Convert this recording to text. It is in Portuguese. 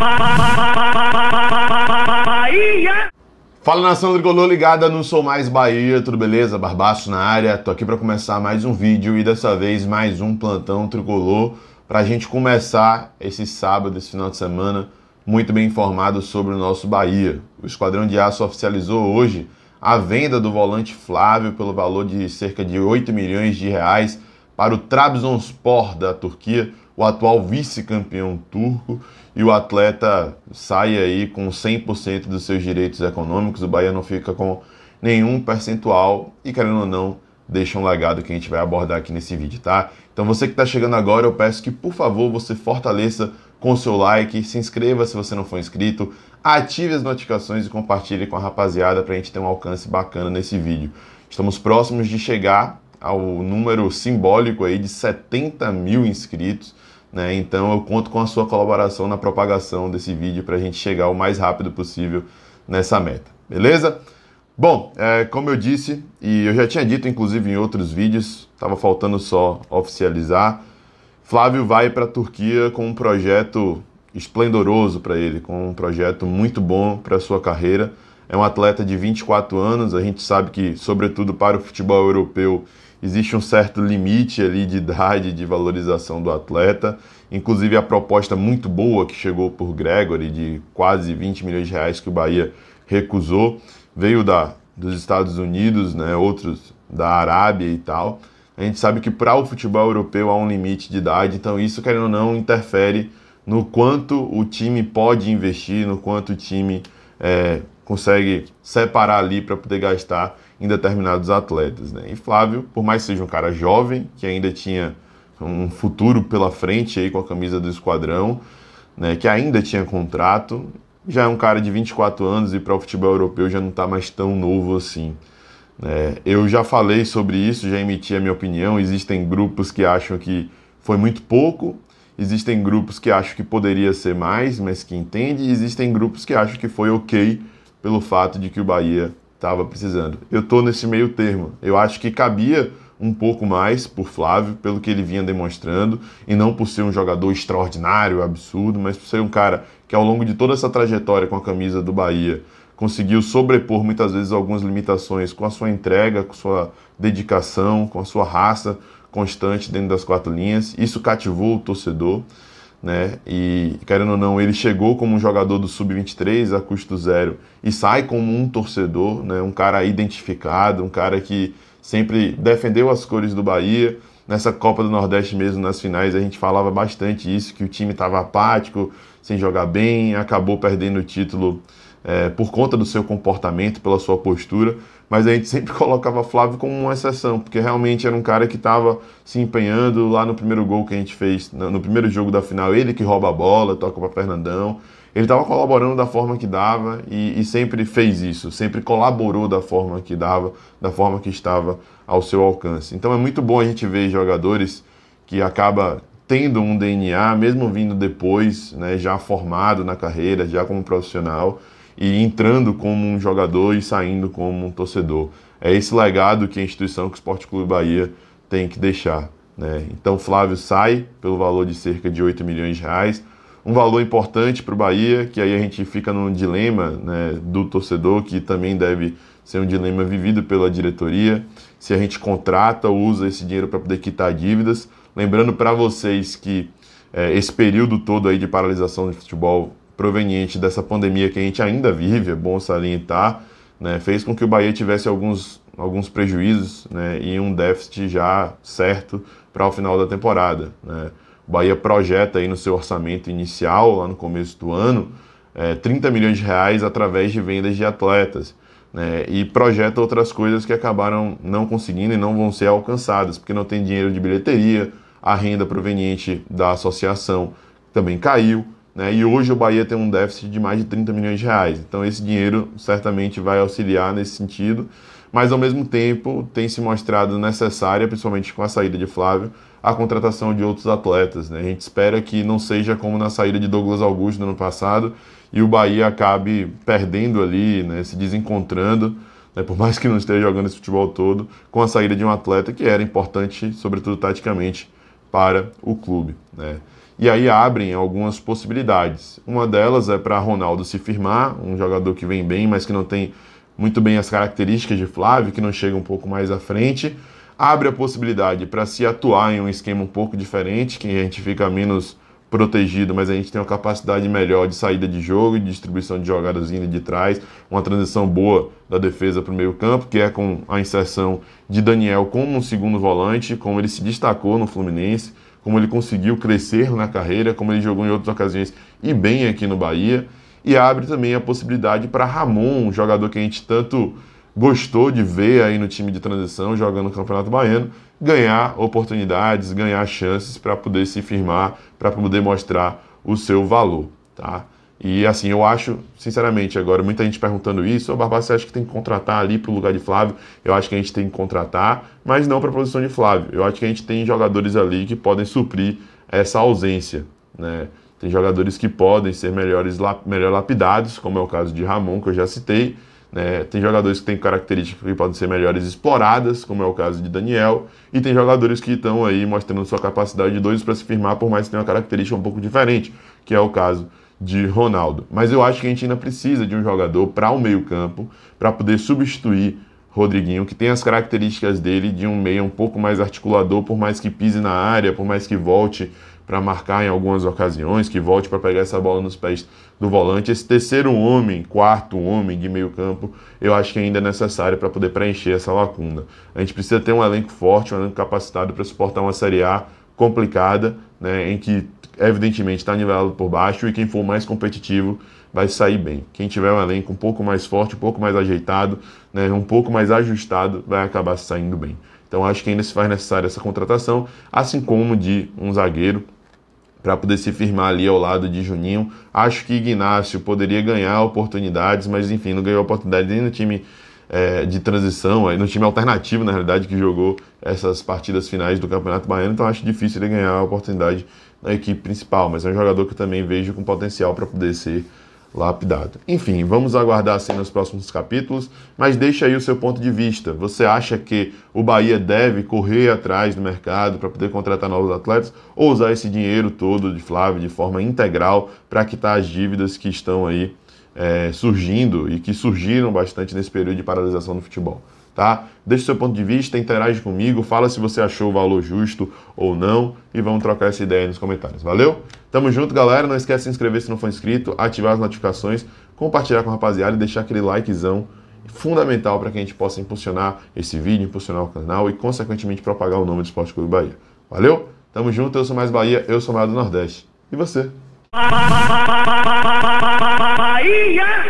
Bahia! Fala nação tricolor ligada no Sou Mais Bahia, tudo beleza? Barbaço na área, tô aqui para começar mais um vídeo e dessa vez mais um plantão tricolor para a gente começar esse sábado, esse final de semana, muito bem informado sobre o nosso Bahia. O Esquadrão de Aço oficializou hoje a venda do volante Flávio pelo valor de cerca de 8 milhões de reais para o Trabzonspor da Turquia o atual vice-campeão turco, e o atleta sai aí com 100% dos seus direitos econômicos, o Bahia não fica com nenhum percentual, e querendo ou não, deixa um legado que a gente vai abordar aqui nesse vídeo, tá? Então você que está chegando agora, eu peço que por favor você fortaleça com o seu like, se inscreva se você não for inscrito, ative as notificações e compartilhe com a rapaziada para a gente ter um alcance bacana nesse vídeo. Estamos próximos de chegar ao número simbólico aí de 70 mil inscritos. Né? Então eu conto com a sua colaboração na propagação desse vídeo para a gente chegar o mais rápido possível nessa meta, beleza? Bom, é, como eu disse, e eu já tinha dito inclusive em outros vídeos, estava faltando só oficializar, Flávio vai para a Turquia com um projeto esplendoroso para ele, com um projeto muito bom para sua carreira. É um atleta de 24 anos, a gente sabe que, sobretudo para o futebol europeu, existe um certo limite ali de idade, de valorização do atleta. Inclusive a proposta muito boa que chegou por Gregory de quase 20 milhões de reais que o Bahia recusou, veio da dos Estados Unidos, né, outros da Arábia e tal. A gente sabe que para o futebol europeu há um limite de idade, então isso querendo ou não interfere no quanto o time pode investir, no quanto o time é, consegue separar ali para poder gastar em determinados atletas. Né? E Flávio, por mais que seja um cara jovem, que ainda tinha um futuro pela frente aí com a camisa do esquadrão, né, que ainda tinha contrato, já é um cara de 24 anos e para o futebol europeu já não está mais tão novo assim. Né? Eu já falei sobre isso, já emiti a minha opinião. Existem grupos que acham que foi muito pouco, existem grupos que acham que poderia ser mais, mas que entende, e existem grupos que acham que foi ok pelo fato de que o Bahia estava precisando. Eu estou nesse meio termo. Eu acho que cabia um pouco mais por Flávio, pelo que ele vinha demonstrando, e não por ser um jogador extraordinário, absurdo, mas por ser um cara que ao longo de toda essa trajetória com a camisa do Bahia conseguiu sobrepor muitas vezes algumas limitações com a sua entrega, com sua dedicação, com a sua raça constante dentro das quatro linhas. Isso cativou o torcedor né? E querendo ou não, ele chegou como um jogador do sub-23 a custo zero e sai como um torcedor, né? Um cara identificado, um cara que sempre defendeu as cores do Bahia. Nessa Copa do Nordeste mesmo, nas finais, a gente falava bastante isso, que o time estava apático, sem jogar bem, acabou perdendo o título é, por conta do seu comportamento, pela sua postura, mas a gente sempre colocava Flávio como uma exceção, porque realmente era um cara que estava se empenhando lá no primeiro gol que a gente fez, no primeiro jogo da final, ele que rouba a bola, toca para Fernandão, ele estava colaborando da forma que dava e, e, sempre fez isso, sempre colaborou da forma que dava, da forma que estava ao seu alcance. Então é muito bom a gente ver jogadores que acaba tendo um DNA, mesmo vindo depois, né, já formado na carreira, já como profissional, e entrando como um jogador e saindo como um torcedor. É esse legado que a instituição, que o Esporte Clube Bahia tem que deixar. Né? Então Flávio sai pelo valor de cerca de 8 milhões de reais, um valor importante para o Bahia, que aí a gente fica num dilema né, do torcedor, que também deve ser um dilema vivido pela diretoria, se a gente contrata ou usa esse dinheiro para poder quitar dívidas. Lembrando para vocês que é, esse período todo aí de paralisação de futebol proveniente dessa pandemia que a gente ainda vive, é bom salientar, né, fez com que o Bahia tivesse alguns, alguns prejuízos né, e um déficit já certo para o final da temporada. Né. O Bahia projeta aí no seu orçamento inicial, lá no começo do ano, é, 30 milhões de reais através de vendas de atletas. Né, e projeta outras coisas que acabaram não conseguindo e não vão ser alcançadas, porque não tem dinheiro de bilheteria, a renda proveniente da associação também caiu. Né? E hoje o Bahia tem um déficit de mais de 30 milhões de reais. Então esse dinheiro certamente vai auxiliar nesse sentido, mas ao mesmo tempo tem se mostrado necessária, principalmente com a saída de Flávio, a contratação de outros atletas. Né? A gente espera que não seja como na saída de Douglas Augusto no ano passado e o Bahia acabe perdendo ali, né? se desencontrando. Né? Por mais que não esteja jogando esse futebol todo, com a saída de um atleta que era importante, sobretudo taticamente, para o clube. Né? E aí abrem algumas possibilidades. Uma delas é para Ronaldo se firmar, um jogador que vem bem, mas que não tem muito bem as características de Flávio, que não chega um pouco mais à frente. Abre a possibilidade para se atuar em um esquema um pouco diferente, que a gente fica menos protegido, mas a gente tem uma capacidade melhor de saída de jogo, de distribuição de jogadas indo de trás, uma transição boa da defesa para o meio campo, que é com a inserção de Daniel como um segundo volante, como ele se destacou no Fluminense como ele conseguiu crescer na carreira, como ele jogou em outras ocasiões e bem aqui no Bahia. E abre também a possibilidade para Ramon, um jogador que a gente tanto gostou de ver aí no time de transição, jogando no Campeonato Baiano, ganhar oportunidades, ganhar chances para poder se firmar, para poder mostrar o seu valor, tá? E assim, eu acho, sinceramente, agora, muita gente perguntando isso, o Barbosa, você acha que tem que contratar ali para o lugar de Flávio? Eu acho que a gente tem que contratar, mas não para a posição de Flávio. Eu acho que a gente tem jogadores ali que podem suprir essa ausência, né? Tem jogadores que podem ser melhores, melhor lapidados, como é o caso de Ramon, que eu já citei. Né? Tem jogadores que têm características que podem ser melhores exploradas, como é o caso de Daniel. E tem jogadores que estão aí mostrando sua capacidade de dois para se firmar, por mais que tenha uma característica um pouco diferente, que é o caso de Ronaldo. Mas eu acho que a gente ainda precisa de um jogador para o meio-campo, para poder substituir Rodriguinho, que tem as características dele de um meio um pouco mais articulador, por mais que pise na área, por mais que volte para marcar em algumas ocasiões, que volte para pegar essa bola nos pés do volante. Esse terceiro homem, quarto homem de meio campo, eu acho que ainda é necessário para poder preencher essa lacuna. A gente precisa ter um elenco forte, um elenco capacitado para suportar uma Série A complicada, né, em que evidentemente está nivelado por baixo e quem for mais competitivo vai sair bem. Quem tiver um elenco um pouco mais forte, um pouco mais ajeitado, né, um pouco mais ajustado, vai acabar saindo bem. Então acho que ainda se faz necessária essa contratação, assim como de um zagueiro para poder se firmar ali ao lado de Juninho. Acho que Ignacio poderia ganhar oportunidades, mas enfim, não ganhou oportunidade nem no time é, de transição, no time alternativo, na realidade, que jogou essas partidas finais do Campeonato Baiano, então acho difícil ele ganhar a oportunidade na equipe principal, mas é um jogador que eu também vejo com potencial para poder ser lapidado. Enfim, vamos aguardar assim nos próximos capítulos, mas deixa aí o seu ponto de vista. Você acha que o Bahia deve correr atrás do mercado para poder contratar novos atletas ou usar esse dinheiro todo de Flávio de forma integral para quitar as dívidas que estão aí é, surgindo e que surgiram bastante nesse período de paralisação do futebol? tá? Deixe seu ponto de vista, interage comigo, fala se você achou o valor justo ou não e vamos trocar essa ideia aí nos comentários. Valeu? Tamo junto, galera. Não esquece de se inscrever se não for inscrito, ativar as notificações, compartilhar com a rapaziada e deixar aquele likezão fundamental para que a gente possa impulsionar esse vídeo, impulsionar o canal e, consequentemente, propagar o nome do Esporte Clube Bahia. Valeu? Tamo junto, eu sou mais Bahia, eu sou mais do Nordeste. E você? Bahia!